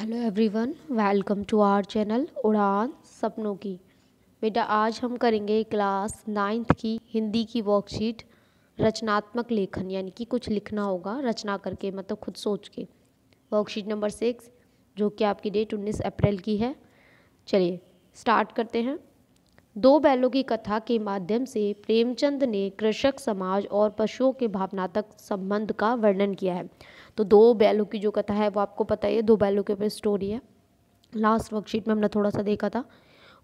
hello everyone welcome to our channel उड़ान सपनों की बेटा आज हम करेंगे क्लास नाइन्थ की हिंदी की वर्कशीट रचनात्मक लेखन यानी कि कुछ लिखना होगा रचना करके मतलब खुद सोच के वर्कशीट नंबर सिक्स जो कि आपकी डेट उन्नीस अप्रैल की है चलिए स्टार्ट करते हैं दो बैलों की कथा के माध्यम से प्रेमचंद ने कृषक समाज और पशुओं के भावनात्मक संबंध का वर्णन किया है तो दो बैलों की जो कथा है वो आपको पता ही है दो बैलों के ऊपर स्टोरी है लास्ट वर्कशीट में हमने थोड़ा सा देखा था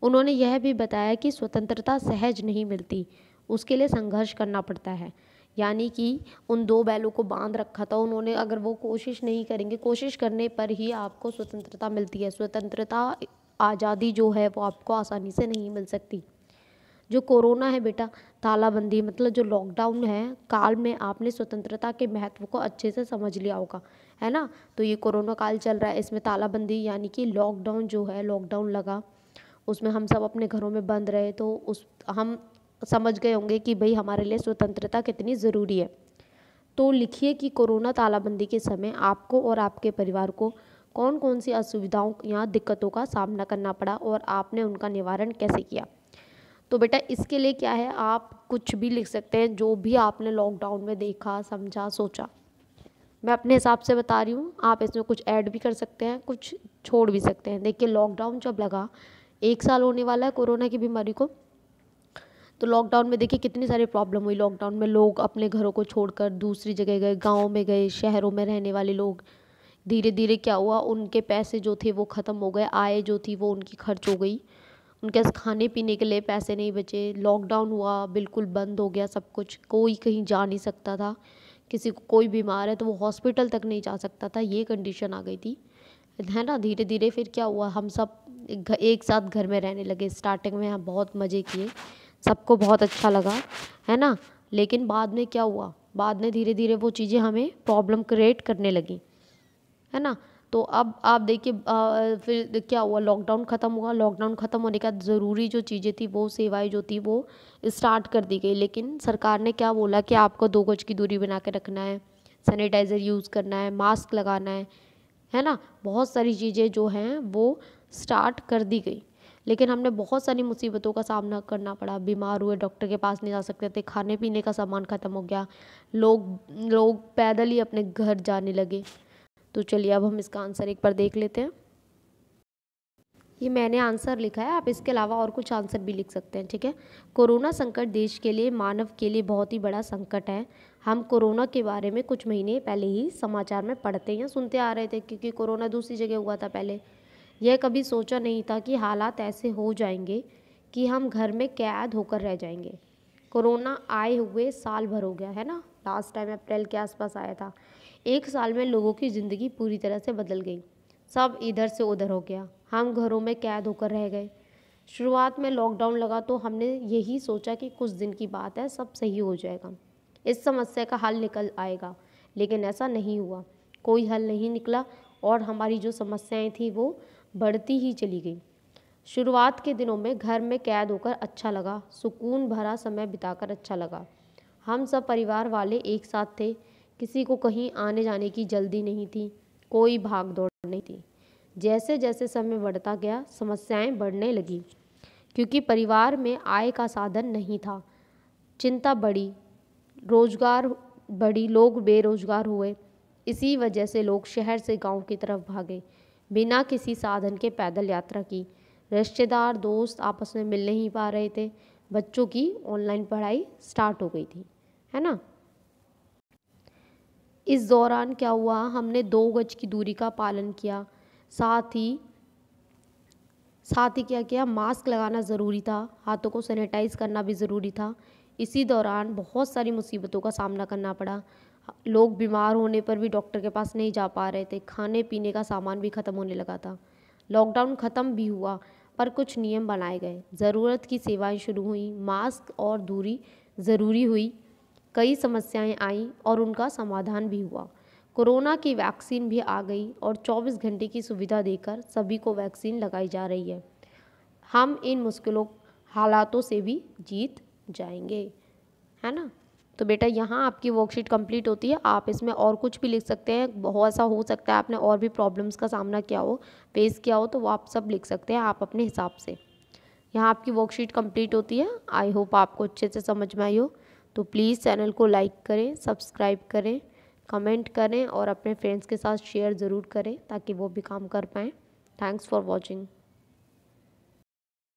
उन्होंने यह भी बताया कि स्वतंत्रता सहज नहीं मिलती उसके लिए संघर्ष करना पड़ता है यानी कि उन दो बैलों को बांध रखा था उन्होंने अगर वो कोशिश नहीं करेंगे कोशिश करने पर ही आपको स्वतंत्रता मिलती है स्वतंत्रता आज़ादी जो है वो आपको आसानी से नहीं मिल सकती जो कोरोना है बेटा तालाबंदी मतलब जो लॉकडाउन है काल में आपने स्वतंत्रता के महत्व को अच्छे से समझ लिया होगा है ना तो ये कोरोना काल चल रहा है इसमें तालाबंदी यानी कि लॉकडाउन जो है लॉकडाउन लगा उसमें हम सब अपने घरों में बंद रहे तो उस हम समझ गए होंगे कि भाई हमारे लिए स्वतंत्रता कितनी ज़रूरी है तो लिखिए कि कोरोना तालाबंदी के समय आपको और आपके परिवार को कौन कौन सी असुविधाओं या दिक्कतों का सामना करना पड़ा और आपने उनका निवारण कैसे किया तो बेटा इसके लिए क्या है आप कुछ भी लिख सकते हैं जो भी आपने लॉकडाउन में देखा समझा सोचा मैं अपने हिसाब से बता रही हूँ आप इसमें कुछ ऐड भी कर सकते हैं कुछ छोड़ भी सकते हैं देखिए लॉकडाउन जब लगा एक साल होने वाला है कोरोना की बीमारी को तो लॉकडाउन में देखिए कितनी सारी प्रॉब्लम हुई लॉकडाउन में लोग अपने घरों को छोड़कर दूसरी जगह गए गाँव में गए शहरों में रहने वाले लोग धीरे धीरे क्या हुआ उनके पैसे जो थे वो ख़त्म हो गए आय जो थी वो उनकी खर्च हो गई उनके पास खाने पीने के लिए पैसे नहीं बचे लॉकडाउन हुआ बिल्कुल बंद हो गया सब कुछ कोई कहीं जा नहीं सकता था किसी को कोई बीमार है तो वो हॉस्पिटल तक नहीं जा सकता था ये कंडीशन आ गई थी है ना धीरे धीरे फिर क्या हुआ हम सब एक साथ घर में रहने लगे स्टार्टिंग में हम बहुत मज़े किए सबको बहुत अच्छा लगा है ना लेकिन बाद में क्या हुआ बाद में धीरे धीरे वो चीज़ें हमें प्रॉब्लम क्रिएट करने लगी है ना तो अब आप देखिए फिर क्या हुआ लॉकडाउन ख़त्म हुआ लॉकडाउन ख़त्म होने के बाद ज़रूरी जो चीज़ें थी वो सेवाएं जो थी वो स्टार्ट कर दी गई लेकिन सरकार ने क्या बोला कि आपको दो गज की दूरी बना के रखना है सैनिटाइज़र यूज़ करना है मास्क लगाना है है ना बहुत सारी चीज़ें जो हैं वो स्टार्ट कर दी गई लेकिन हमने बहुत सारी मुसीबतों का सामना करना पड़ा बीमार हुए डॉक्टर के पास नहीं जा सकते थे खाने पीने का सामान ख़त्म हो गया लोग लोग पैदल ही अपने घर जाने लगे तो चलिए अब हम इसका आंसर एक बार देख लेते हैं ये मैंने आंसर लिखा है आप इसके अलावा और कुछ आंसर भी लिख सकते हैं ठीक है कोरोना संकट देश के लिए मानव के लिए बहुत ही बड़ा संकट है हम कोरोना के बारे में कुछ महीने पहले ही समाचार में पढ़ते या सुनते आ रहे थे क्योंकि कोरोना दूसरी जगह हुआ था पहले यह कभी सोचा नहीं था कि हालात ऐसे हो जाएंगे कि हम घर में कैद होकर रह जाएंगे कोरोना आए हुए साल भर हो गया है ना लास्ट टाइम अप्रैल के आसपास आया था एक साल में लोगों की ज़िंदगी पूरी तरह से बदल गई सब इधर से उधर हो गया हम घरों में कैद होकर रह गए शुरुआत में लॉकडाउन लगा तो हमने यही सोचा कि कुछ दिन की बात है सब सही हो जाएगा इस समस्या का हल निकल आएगा लेकिन ऐसा नहीं हुआ कोई हल नहीं निकला और हमारी जो समस्याएं थी वो बढ़ती ही चली गई शुरुआत के दिनों में घर में कैद होकर अच्छा लगा सुकून भरा समय बिताकर अच्छा लगा हम सब परिवार वाले एक साथ थे किसी को कहीं आने जाने की जल्दी नहीं थी कोई भाग दौड़ नहीं थी जैसे जैसे समय बढ़ता गया समस्याएं बढ़ने लगी क्योंकि परिवार में आय का साधन नहीं था चिंता बढ़ी रोजगार बढ़ी लोग बेरोजगार हुए इसी वजह से लोग शहर से गांव की तरफ भागे बिना किसी साधन के पैदल यात्रा की रिश्तेदार दोस्त आपस में मिल नहीं पा रहे थे बच्चों की ऑनलाइन पढ़ाई स्टार्ट हो गई थी है ना इस दौरान क्या हुआ हमने दो गज की दूरी का पालन किया साथ ही साथ ही क्या किया मास्क लगाना ज़रूरी था हाथों को सैनिटाइज़ करना भी ज़रूरी था इसी दौरान बहुत सारी मुसीबतों का सामना करना पड़ा लोग बीमार होने पर भी डॉक्टर के पास नहीं जा पा रहे थे खाने पीने का सामान भी ख़त्म होने लगा था लॉकडाउन ख़त्म भी हुआ पर कुछ नियम बनाए गए ज़रूरत की सेवाएं शुरू हुई मास्क और दूरी ज़रूरी हुई कई समस्याएं आईं और उनका समाधान भी हुआ कोरोना की वैक्सीन भी आ गई और 24 घंटे की सुविधा देकर सभी को वैक्सीन लगाई जा रही है हम इन मुश्किलों हालातों से भी जीत जाएंगे है ना तो बेटा यहाँ आपकी वर्कशीट कंप्लीट होती है आप इसमें और कुछ भी लिख सकते हैं बहुत सा हो सकता है आपने और भी प्रॉब्लम्स का सामना किया हो फेस किया हो तो वो आप सब लिख सकते हैं आप अपने हिसाब से यहाँ आपकी वर्कशीट कंप्लीट होती है आई होप आपको अच्छे से समझ में आई हो तो प्लीज़ चैनल को लाइक करें सब्सक्राइब करें कमेंट करें और अपने फ्रेंड्स के साथ शेयर ज़रूर करें ताकि वो भी काम कर पाएँ थैंक्स फॉर वॉचिंग